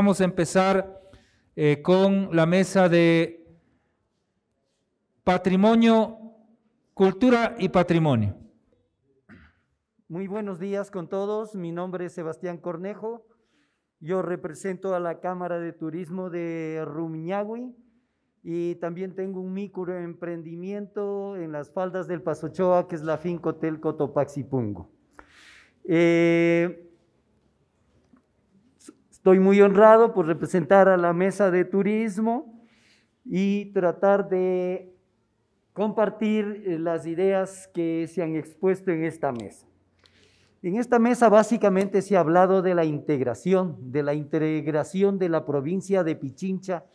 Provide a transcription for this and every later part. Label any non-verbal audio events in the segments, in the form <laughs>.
vamos a empezar eh, con la mesa de patrimonio, cultura y patrimonio. Muy buenos días con todos. Mi nombre es Sebastián Cornejo. Yo represento a la Cámara de Turismo de Rumiñahui y también tengo un microemprendimiento en las faldas del Pasochoa, que es la Finco Hotel Cotopaxipungo. Eh, Estoy muy honrado por representar a la mesa de turismo y tratar de compartir eh, las ideas que se han expuesto en esta mesa. En esta mesa básicamente se ha hablado de la integración, de la integración de la provincia de Pichincha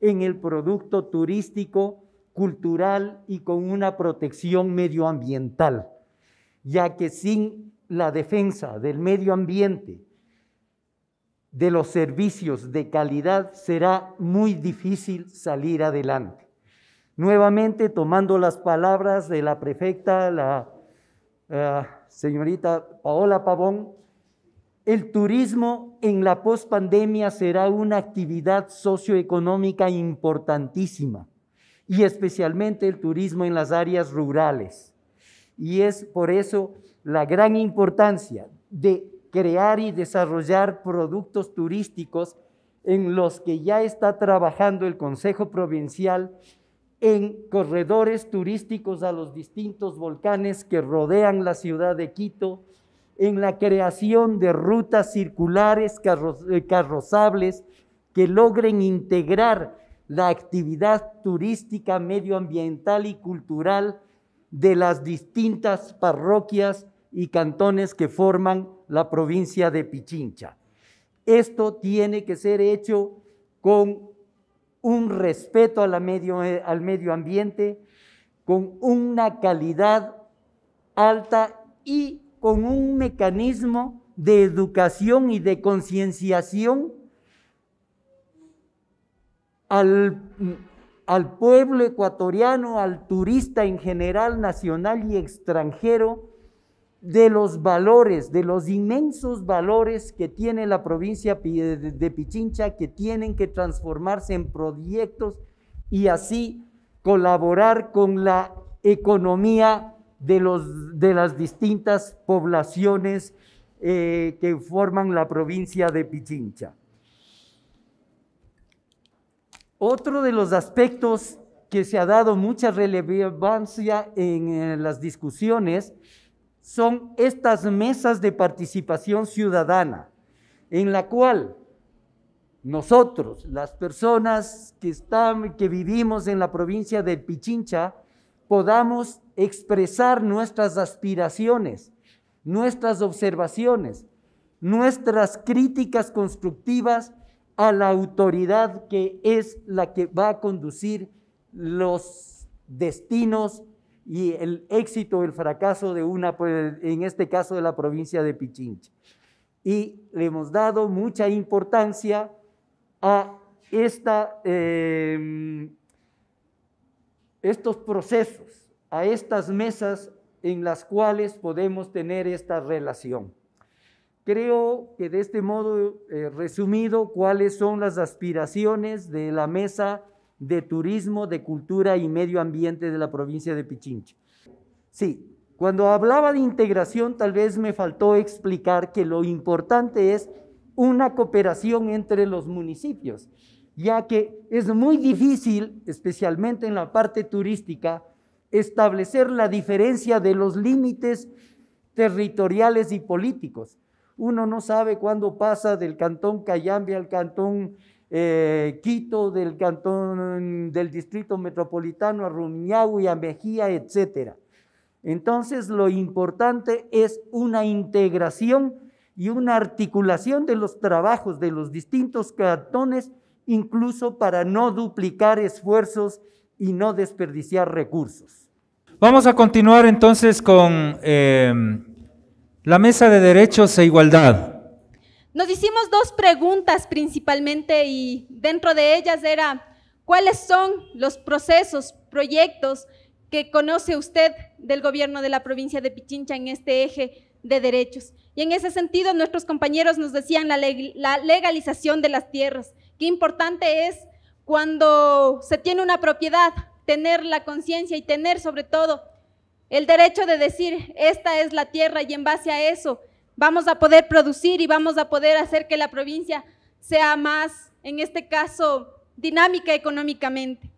en el producto turístico, cultural y con una protección medioambiental, ya que sin la defensa del medio ambiente de los servicios de calidad será muy difícil salir adelante. Nuevamente, tomando las palabras de la prefecta, la eh, señorita Paola Pavón, el turismo en la pospandemia será una actividad socioeconómica importantísima y especialmente el turismo en las áreas rurales. Y es por eso la gran importancia de crear y desarrollar productos turísticos en los que ya está trabajando el Consejo Provincial en corredores turísticos a los distintos volcanes que rodean la ciudad de Quito, en la creación de rutas circulares eh, carrozables que logren integrar la actividad turística, medioambiental y cultural de las distintas parroquias y cantones que forman la provincia de Pichincha. Esto tiene que ser hecho con un respeto medio, eh, al medio ambiente, con una calidad alta y con un mecanismo de educación y de concienciación al pueblo ecuatoriano, al turista en general, nacional y extranjero, de los valores, de los inmensos valores que tiene la provincia de Pichincha, que tienen que transformarse en proyectos y así colaborar con la economía de, las distintas poblaciones eh, que forman la provincia de Pichincha. Otro de los aspectos que se ha dado mucha relevancia en eh, las discusiones son estas mesas de participación ciudadana, en la cual nosotros, las personas que, que vivimos en la provincia del Pichincha, podamos expresar nuestras aspiraciones, nuestras observaciones, nuestras críticas constructivas a la autoridad que es la que va a conducir los destinos y el éxito, el fracaso de una, pues, en este caso de la provincia de Pichincha. Y le hemos dado mucha importancia a esta, em, estos procesos, a estas mesas en las cuales podemos tener esta relación. Creo que de este modo eh, resumido, cuáles son las aspiraciones de la mesa de Turismo, de Cultura y Medio Ambiente de la provincia de Pichincha. Sí, cuando hablaba de integración tal vez me faltó explicar que lo importante es una cooperación entre los municipios, ya que es muy difícil, especialmente en la parte turística, establecer la diferencia de los límites territoriales y políticos. Uno no sabe cuándo pasa del cantón Cayambe al cantón eh, Quito, del cantón, del distrito metropolitano, a y a Mejía, etc. Entonces, lo importante es una integración y una articulación de los trabajos de los distintos cantones, incluso para no duplicar esfuerzos y no desperdiciar recursos. Vamos a continuar entonces con eh, la mesa de derechos e igualdad. Nos hicimos dos preguntas principalmente y dentro de ellas era, ¿cuáles son los procesos, proyectos que conoce usted del gobierno de la provincia de Pichincha en este eje de derechos? Y en ese sentido, nuestros compañeros nos decían la, legalización de las tierras. Qué importante es cuando se tiene una propiedad, tener la conciencia y tener sobre todo el derecho de decir, esta es la tierra y en base a eso vamos a poder producir y vamos a poder hacer que la provincia sea más, en este caso, dinámica económicamente.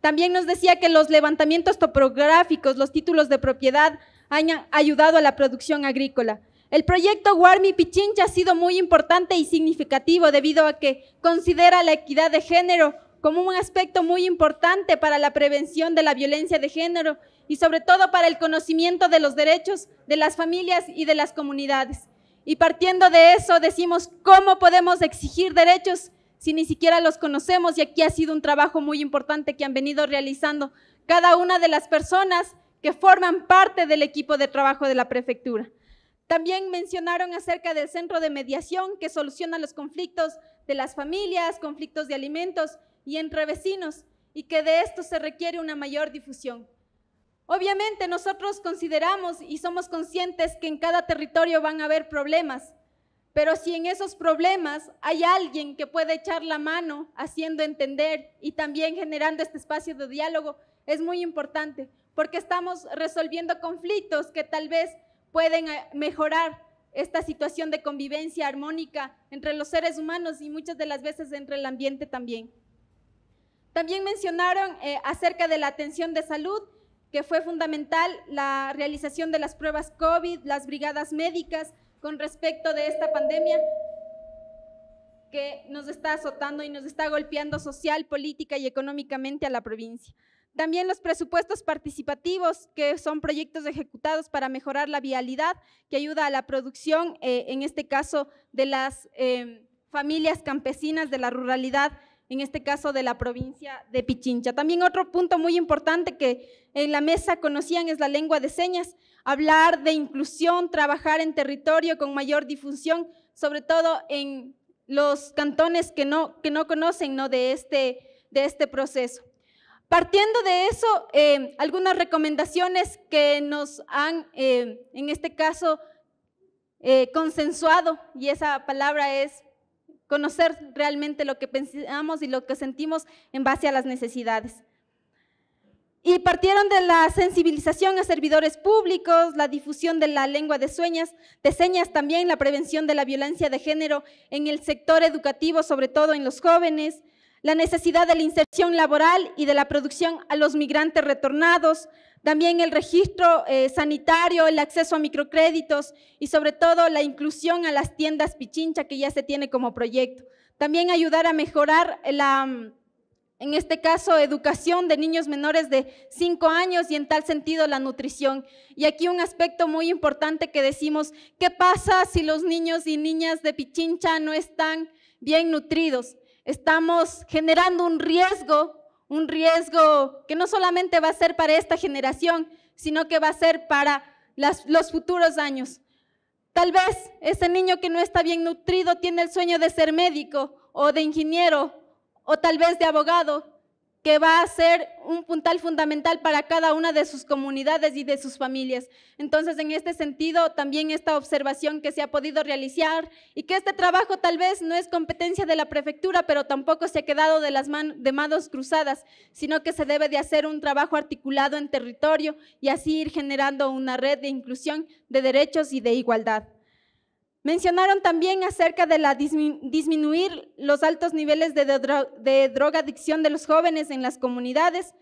También nos decía que los levantamientos topográficos, los títulos de propiedad, han ayudado a la producción agrícola. El proyecto Warmi Pichincha ha sido muy importante y significativo debido a que considera la equidad de género como un aspecto muy importante para la prevención de la violencia de género y sobre todo para el conocimiento de los derechos de las familias y de las comunidades. Y partiendo de eso decimos, ¿cómo podemos exigir derechos si ni siquiera los conocemos? Y aquí ha sido un trabajo muy importante que han venido realizando cada una de las personas que forman parte del equipo de trabajo de la prefectura. También mencionaron acerca del centro de mediación que soluciona los conflictos de las familias, conflictos de alimentos y entre vecinos, y que de esto se requiere una mayor difusión. Obviamente nosotros consideramos y somos conscientes que en cada territorio van a haber problemas, pero si en esos problemas hay alguien que puede echar la mano haciendo entender y también generando este espacio de diálogo, es muy importante, porque estamos resolviendo conflictos que tal vez pueden eh, mejorar esta situación de convivencia armónica entre los seres humanos y muchas de las veces entre el ambiente también. También mencionaron eh, acerca de la atención de salud que fue fundamental la realización de las pruebas COVID, las brigadas médicas con respecto de esta pandemia que nos está azotando y nos está golpeando social, política y económicamente a la provincia. También los presupuestos participativos, que son proyectos ejecutados para mejorar la vialidad, que ayuda a la producción, eh, en este caso, de las eh, familias campesinas de la ruralidad en este caso de la provincia de Pichincha. También otro punto muy importante que en la mesa conocían es la lengua de señas, hablar de inclusión, trabajar en territorio con mayor difusión, sobre todo en los cantones que no, que no conocen ¿no? De, este, de este proceso. Partiendo de eso, eh, algunas recomendaciones que nos han, eh, en este caso, eh, consensuado, y esa palabra es conocer realmente lo que pensamos y lo que sentimos en base a las necesidades. Y partieron de la sensibilización a servidores públicos, la difusión de la lengua de, sueñas, de señas también, la prevención de la violencia de género en el sector educativo, sobre todo en los jóvenes, la necesidad de la inserción laboral y de la producción a los migrantes retornados, también el registro eh, sanitario, el acceso a microcréditos y sobre todo la inclusión a las tiendas Pichincha que ya se tiene como proyecto. También ayudar a mejorar la, en este caso, educación de niños menores de 5 años y en tal sentido la nutrición. Y aquí un aspecto muy importante que decimos, ¿qué pasa si los niños y niñas de Pichincha no están bien nutridos? estamos generando un riesgo, un riesgo que no solamente va a ser para esta generación, sino que va a ser para los futuros años. Tal vez ese niño que no está bien nutrido tiene el sueño de ser médico o de ingeniero o tal vez de abogado que va a ser un puntal fundamental para cada una de sus comunidades y de sus familias. Entonces, en este sentido, también esta observación que se ha podido realizar y que este trabajo tal vez no es competencia de la prefectura, pero tampoco se ha quedado de las manos cruzadas, sino que se debe de hacer un trabajo articulado en territorio y así ir generando una red de inclusión de derechos y de igualdad. Mencionaron también acerca de disminuir los altos niveles de, de drogadicción de los jóvenes en las comunidades,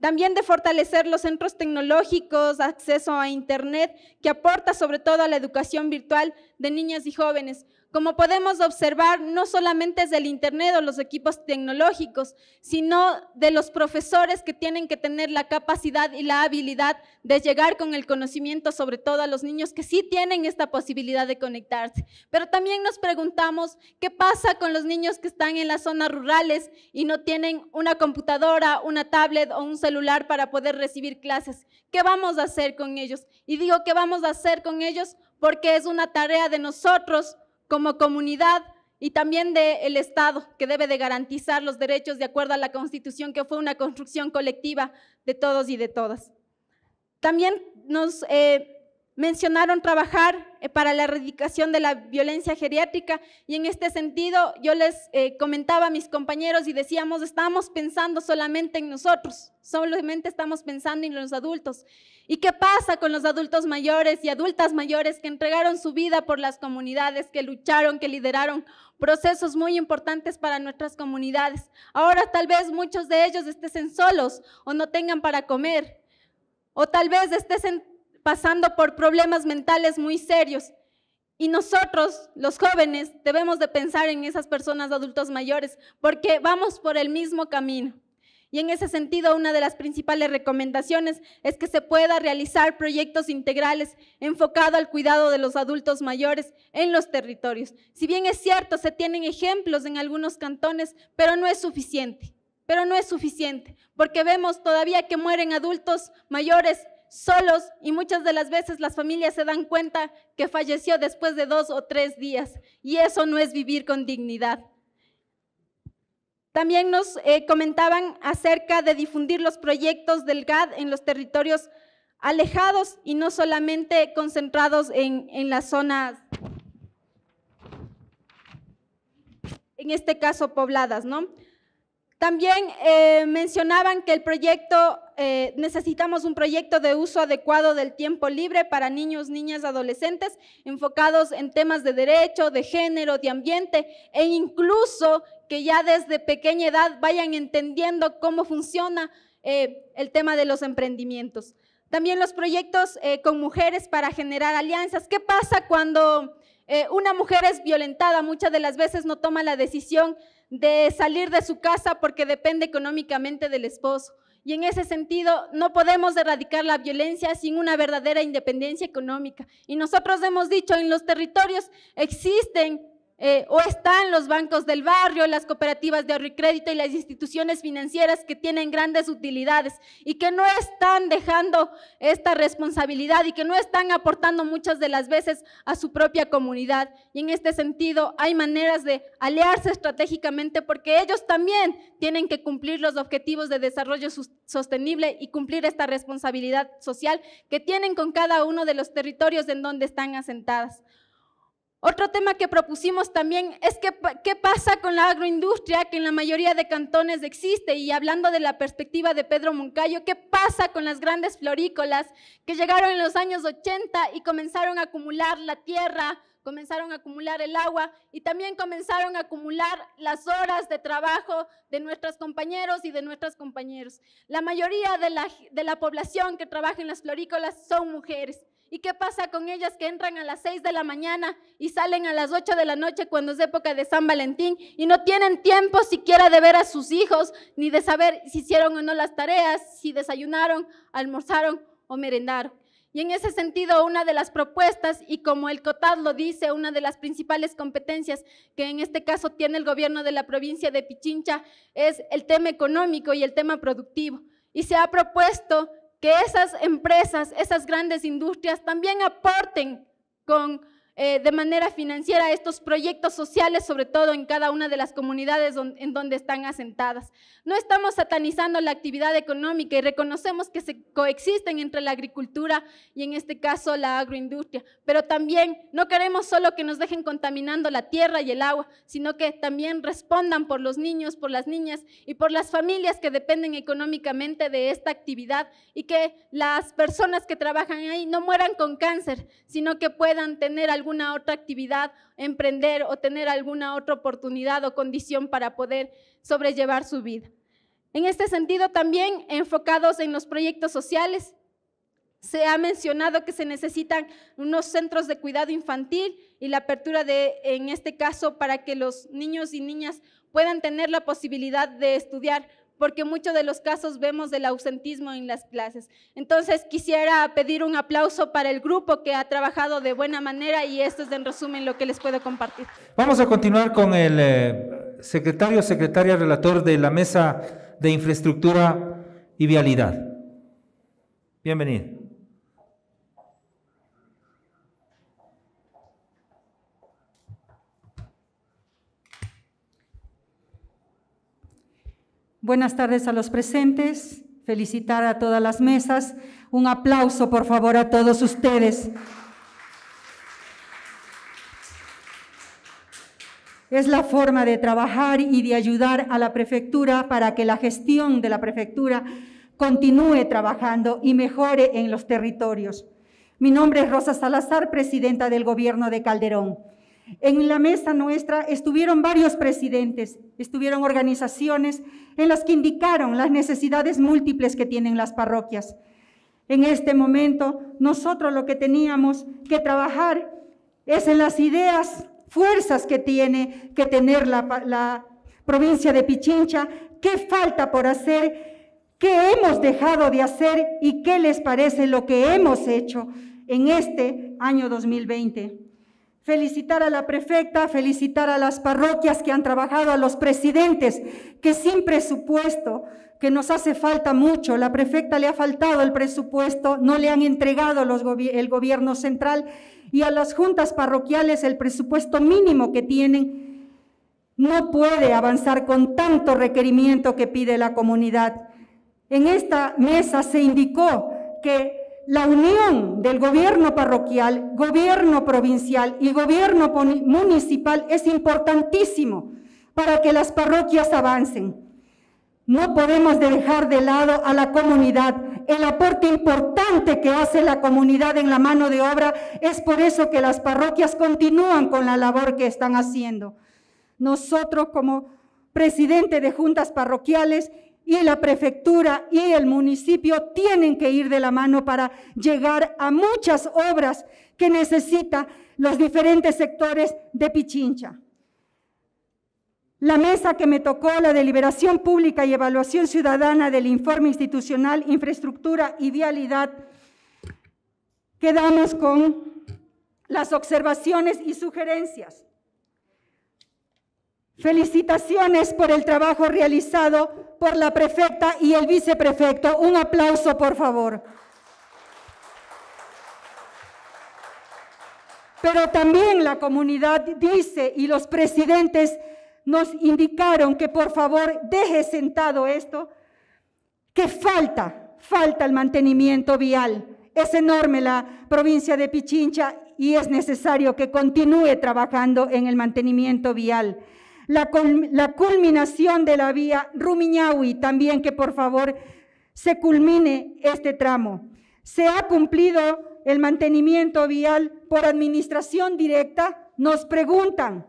también de fortalecer los centros tecnológicos, acceso a Internet, que aporta sobre todo a la educación virtual de niños y jóvenes. Como podemos observar, no solamente es del Internet o los equipos tecnológicos, sino de los profesores que tienen que tener la capacidad y la habilidad de llegar con el conocimiento, sobre todo a los niños que sí tienen esta posibilidad de conectarse. Pero también nos preguntamos qué pasa con los niños que están en las zonas rurales y no tienen una computadora, una tablet o un celular para poder recibir clases. ¿Qué vamos a hacer con ellos? Y digo, ¿qué vamos a hacer con ellos? Porque es una tarea de nosotros como comunidad y también del Estado, que debe de garantizar los derechos de acuerdo a la Constitución, que fue una construcción colectiva de todos y de todas. También nos eh, mencionaron trabajar eh, para la erradicación de la violencia geriátrica y en este sentido yo les eh, comentaba a mis compañeros y decíamos, estamos pensando solamente en nosotros, solamente estamos pensando en los adultos ¿Y qué pasa con los adultos mayores y adultas mayores que entregaron su vida por las comunidades, que lucharon, que lideraron procesos muy importantes para nuestras comunidades? Ahora tal vez muchos de ellos estén solos o no tengan para comer, o tal vez estén pasando por problemas mentales muy serios. Y nosotros, los jóvenes, debemos de pensar en esas personas adultos mayores, porque vamos por el mismo camino. Y en ese sentido, una de las principales recomendaciones es que se pueda realizar proyectos integrales enfocados al cuidado de los adultos mayores en los territorios. Si bien es cierto, se tienen ejemplos en algunos cantones, pero no es suficiente. Pero no es suficiente, porque vemos todavía que mueren adultos mayores solos y muchas de las veces las familias se dan cuenta que falleció después de dos o tres días y eso no es vivir con dignidad. También nos eh, comentaban acerca de difundir los proyectos del GAD en los territorios alejados y no solamente concentrados en, las zonas, en este caso pobladas, ¿no? También eh, mencionaban que el proyecto eh, necesitamos un proyecto de uso adecuado del tiempo libre para niños, niñas, adolescentes, enfocados en temas de derecho, de género, de ambiente e incluso que ya desde pequeña edad vayan entendiendo cómo funciona eh, el tema de los emprendimientos. También los proyectos eh, con mujeres para generar alianzas. ¿Qué pasa cuando una mujer es violentada? Muchas de las veces no toma la decisión de salir de su casa porque depende económicamente del esposo. Y en ese sentido, no podemos erradicar la violencia sin una verdadera independencia económica. Y nosotros hemos dicho, en los territorios existen eh, o están los bancos del barrio, las cooperativas de ahorro y crédito y las instituciones financieras que tienen grandes utilidades y que no están dejando esta responsabilidad y que no están aportando muchas de las veces a su propia comunidad. Y en este sentido hay maneras de aliarse estratégicamente porque ellos también tienen que cumplir los objetivos de desarrollo sostenible y cumplir esta responsabilidad social que tienen con cada uno de los territorios en donde están asentadas. Otro tema que propusimos también es que, qué pasa con la agroindustria que en la mayoría de cantones existe y hablando de la perspectiva de Pedro Moncayo, qué pasa con las grandes florícolas que llegaron en los años 80 y comenzaron a acumular la tierra, comenzaron a acumular el agua y también comenzaron a acumular las horas de trabajo de nuestros compañeros y de nuestras compañeras. La mayoría de la población que trabaja en las florícolas son mujeres ¿Y qué pasa con ellas que entran a las 6 de la mañana y salen a las 8 de la noche cuando es época de San Valentín y no tienen tiempo siquiera de ver a sus hijos, ni de saber si hicieron o no las tareas, si desayunaron, almorzaron o merendaron? Y en ese sentido, una de las propuestas, y como el COTAD lo dice, una de las principales competencias que en este caso tiene el gobierno de la provincia de Pichincha es el tema económico y el tema productivo. Y se ha propuesto que esas empresas, esas grandes industrias también aporten con eh, de manera financiera estos proyectos sociales, sobre todo en cada una de las comunidades en donde están asentadas. No estamos satanizando la actividad económica y reconocemos que se coexisten entre la agricultura y en este caso la agroindustria, pero también no queremos solo que nos dejen contaminando la tierra y el agua, sino que también respondan por los niños, por las niñas y por las familias que dependen económicamente de esta actividad y que las personas que trabajan ahí no mueran con cáncer, sino que puedan tener al alguna otra actividad, emprender o tener alguna otra oportunidad o condición para poder sobrellevar su vida. En este sentido, también enfocados en los proyectos sociales, se ha mencionado que se necesitan unos centros de cuidado infantil y la apertura de, en este caso, para que los niños y niñas puedan tener la posibilidad de estudiar porque muchos de los casos vemos del ausentismo en las clases. Entonces quisiera pedir un aplauso para el grupo que ha trabajado de buena manera y esto es en resumen lo que les puedo compartir. Vamos a continuar con el eh, secretario, secretaria, relator de la Mesa de Infraestructura y Vialidad. Bienvenido. Buenas tardes a los presentes, felicitar a todas las mesas. Un aplauso, por favor, a todos ustedes. Es la forma de trabajar y de ayudar a la prefectura para que la gestión de la prefectura continúe trabajando y mejore en los territorios. Mi nombre es Rosa Salazar, presidenta del Gobierno de Calderón. En la mesa nuestra estuvieron varios presidentes, estuvieron organizaciones en las que indicaron las necesidades múltiples que tienen las parroquias. En este momento, nosotros lo que teníamos que trabajar es en las ideas, fuerzas que tiene que tener la, provincia de Pichincha, qué falta por hacer, qué hemos dejado de hacer y qué les parece lo que hemos hecho en este año 2020 felicitar a la prefecta, felicitar a las parroquias que han trabajado, a los presidentes, que sin presupuesto, que nos hace falta mucho, la prefecta le ha faltado el presupuesto, no le han entregado los el gobierno central y a las juntas parroquiales el presupuesto mínimo que tienen. No puede avanzar con tanto requerimiento que pide la comunidad. En esta mesa se indicó que la unión del gobierno parroquial, gobierno provincial y gobierno municipal es importantísimo para que las parroquias avancen. No podemos dejar de lado a la comunidad. El aporte importante que hace la comunidad en la mano de obra es por eso que las parroquias continúan con la labor que están haciendo. Nosotros como presidente de juntas parroquiales y la prefectura y el municipio tienen que ir de la mano para llegar a muchas obras que necesitan los diferentes sectores de Pichincha. La mesa que me tocó, la deliberación pública y evaluación ciudadana del informe institucional, infraestructura y vialidad, quedamos con las observaciones y sugerencias. Felicitaciones por el trabajo realizado por la prefecta y el viceprefecto. Un aplauso, por favor. Pero también la comunidad dice y los presidentes nos indicaron que por favor deje sentado esto, que falta, falta el mantenimiento vial. Es enorme la provincia de Pichincha y es necesario que continúe trabajando en el mantenimiento vial la, culminación de la vía Rumiñahui, también que por favor se culmine este tramo. Se ha cumplido el mantenimiento vial por administración directa, nos preguntan.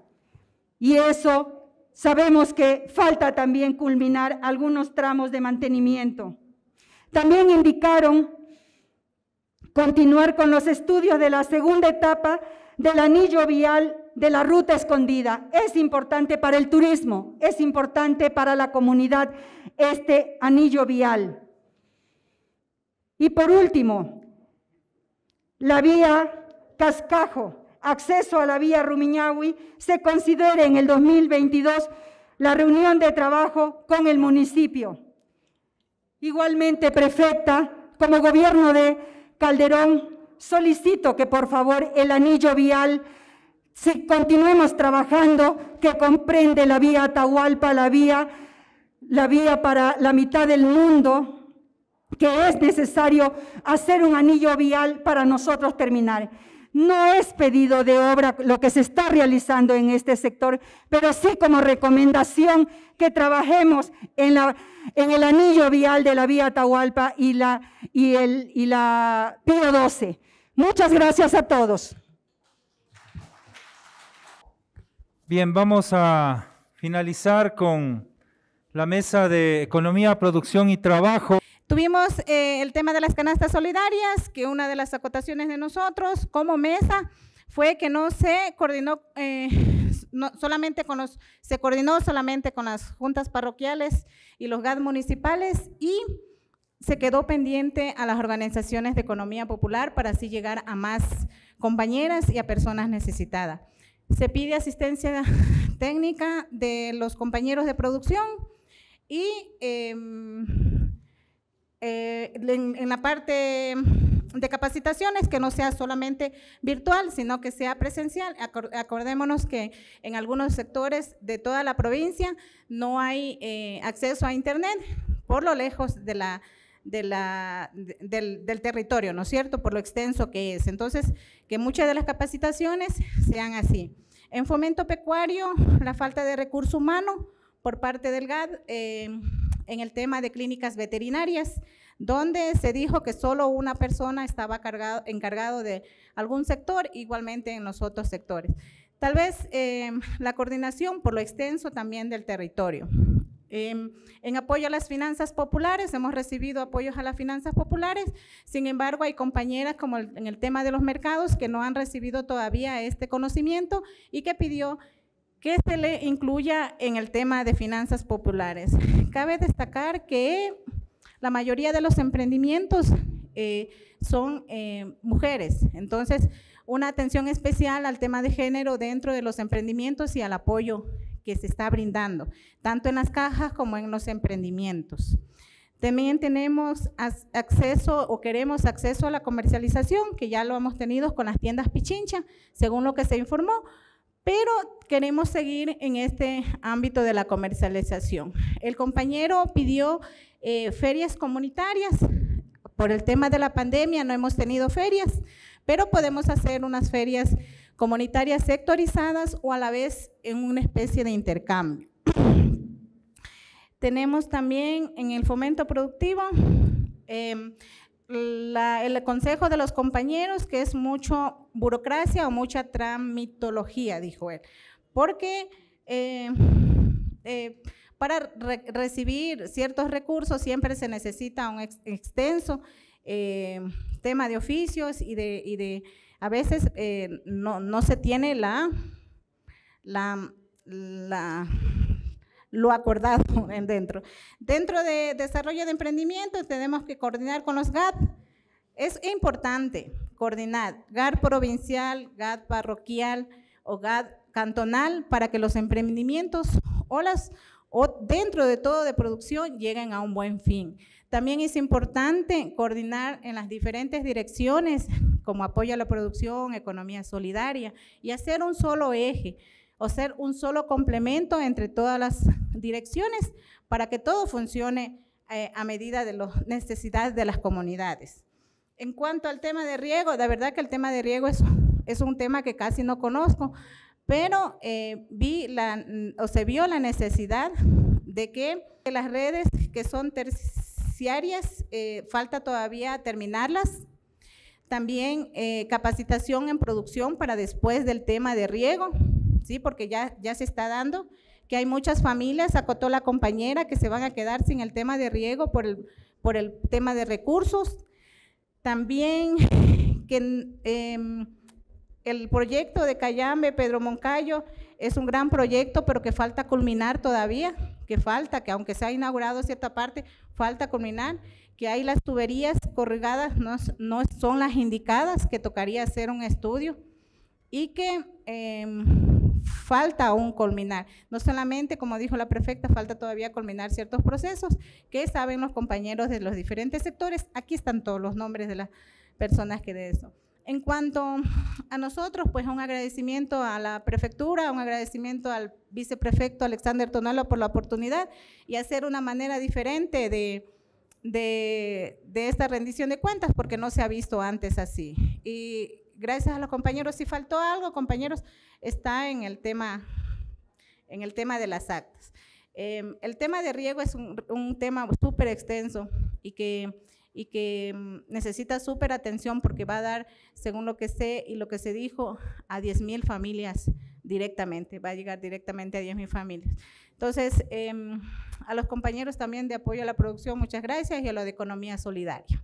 Y eso sabemos que falta también culminar algunos tramos de mantenimiento. También indicaron continuar con los estudios de la segunda etapa del anillo vial de la ruta escondida. Es importante para el turismo, es importante para la comunidad este anillo vial. Y por último, la vía Cascajo, acceso a la vía Rumiñahui, se considere en el 2022 la reunión de trabajo con el municipio. Igualmente, prefecta, como gobierno de Calderón, solicito que por favor el anillo vial si continuemos trabajando, que comprende la vía Atahualpa, la vía, la vía para la mitad del mundo, que es necesario hacer un anillo vial para nosotros terminar. No es pedido de obra lo que se está realizando en este sector, pero sí como recomendación que trabajemos en, la, en el anillo vial de la vía Atahualpa y la, y el, y la Pío 12. Muchas gracias a todos. Bien, vamos a finalizar con la mesa de economía, producción y trabajo. Tuvimos eh, el tema de las canastas solidarias, que una de las acotaciones de nosotros como mesa fue que no se coordinó eh, solamente con se coordinó solamente con las juntas parroquiales y los GAD municipales y se quedó pendiente a las organizaciones de economía popular para así llegar a más compañeras y a personas necesitadas. Se pide asistencia <laughs> técnica de los compañeros de producción y em, eh, en, la parte de capacitaciones que no sea solamente virtual, sino que sea presencial. Acordémonos que en algunos sectores de toda la provincia no hay eh, acceso a Internet por lo lejos de la del, territorio, ¿no es cierto?, por lo extenso que es. Entonces, que muchas de las capacitaciones sean así. En fomento pecuario, la falta de recurso humano por parte del GAD eh, en el tema de clínicas veterinarias, donde se dijo que solo una persona estaba cargado, encargado de algún sector, igualmente en los otros sectores. Tal vez eh, la coordinación por lo extenso también del territorio. Em, en apoyo a las finanzas populares, hemos recibido apoyos a las finanzas populares, sin embargo hay compañeras como en el tema de los mercados que no han recibido todavía este conocimiento y que pidió que se le incluya en el tema de finanzas populares. Cabe destacar que la mayoría de los emprendimientos eh, son eh, mujeres, entonces una atención especial al tema de género dentro de los emprendimientos y al apoyo que se está brindando, tanto en las cajas como en los emprendimientos. También tenemos acceso o queremos acceso a la comercialización, que ya lo hemos tenido con las tiendas Pichincha, según lo que se informó, pero queremos seguir en este ámbito de la comercialización. El compañero pidió eh, ferias comunitarias. Por el tema de la pandemia no hemos tenido ferias, pero podemos hacer unas ferias comunitarias sectorizadas o a la vez en una especie de intercambio. <clears throat> Tenemos también en el fomento productivo em, el consejo de los compañeros, que es mucho burocracia o mucha tramitología, dijo él, porque em, eh, para recibir ciertos recursos siempre se necesita un extenso em, tema de oficios y de a veces eh, no, se tiene la, la, lo acordado <laughs> en dentro. Dentro de desarrollo de emprendimiento tenemos que coordinar con los GAT. Es importante coordinar GAT provincial, GAT parroquial o GAT cantonal para que los emprendimientos o las o dentro de todo de producción lleguen a un buen fin. También es importante coordinar en las diferentes direcciones, como apoyo a la producción, economía solidaria, y hacer un solo eje o ser un solo complemento entre todas las direcciones para que todo funcione eh, a medida de las necesidades de las comunidades. En cuanto al tema de riego, la verdad que el tema de riego es, es un tema que casi no conozco, pero eh, vi la, o se vio la necesidad de que las redes que son terciarias, eh, falta todavía terminarlas. También eh, capacitación en producción para después del tema de riego, ¿sí? porque ya, ya se está dando, que hay muchas familias, acotó la compañera, que se van a quedar sin el tema de riego por el, por el tema de recursos. También que... Em, el proyecto de Callambe, Pedro Moncayo, es un gran proyecto, pero que falta culminar todavía, que falta, que aunque se ha inaugurado cierta parte, falta culminar, que hay las tuberías corrugadas no, son las indicadas, que tocaría hacer un estudio y que em, falta aún culminar. No solamente, como dijo la prefecta, falta todavía culminar ciertos procesos que saben los compañeros de los diferentes sectores. Aquí están todos los nombres de las personas que de eso. En cuanto a nosotros, pues un agradecimiento a la prefectura, un agradecimiento al viceprefecto Alexander Tonalo por la oportunidad y hacer una manera diferente de, de, esta rendición de cuentas porque no se ha visto antes así. Y gracias a los compañeros, si faltó algo, compañeros, está en el tema, en el tema de las actas. Em, el tema de riego es un, un tema súper extenso y que y que mm, necesita súper atención porque va a dar, según lo que sé y lo que se dijo, a 10.000 familias directamente, va a llegar directamente a 10.000 familias. Entonces, em, a los compañeros también de apoyo a la producción, muchas gracias y a lo de economía solidaria.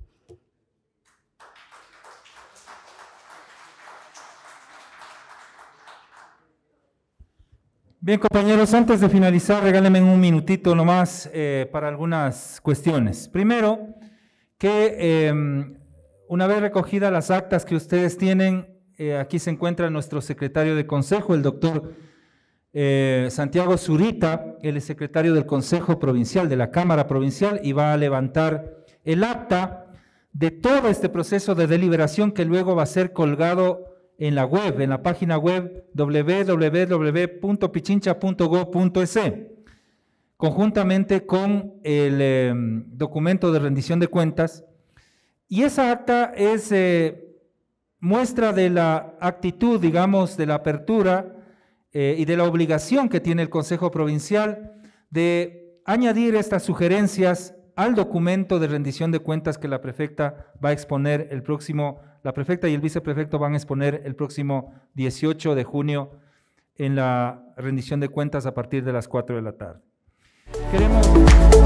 Bien, compañeros, antes de finalizar, regálenme un minutito nomás eh, para algunas cuestiones. Primero, que em, una vez recogidas las actas que ustedes tienen, eh, aquí se encuentra nuestro secretario de consejo, el doctor eh, Santiago Zurita, el secretario del Consejo Provincial, de la Cámara Provincial, y va a levantar el acta de todo este proceso de deliberación que luego va a ser colgado en la web, en la página web www.pichincha.go.es conjuntamente con el em, documento de rendición de cuentas. Y esa acta es eh, muestra de la actitud, digamos, de la apertura eh, y de la obligación que tiene el Consejo Provincial de añadir estas sugerencias al documento de rendición de cuentas que la prefecta va a exponer el próximo, la prefecta y el viceprefecto van a exponer el próximo 18 de junio en la rendición de cuentas a partir de las 4 de la tarde. Queremos...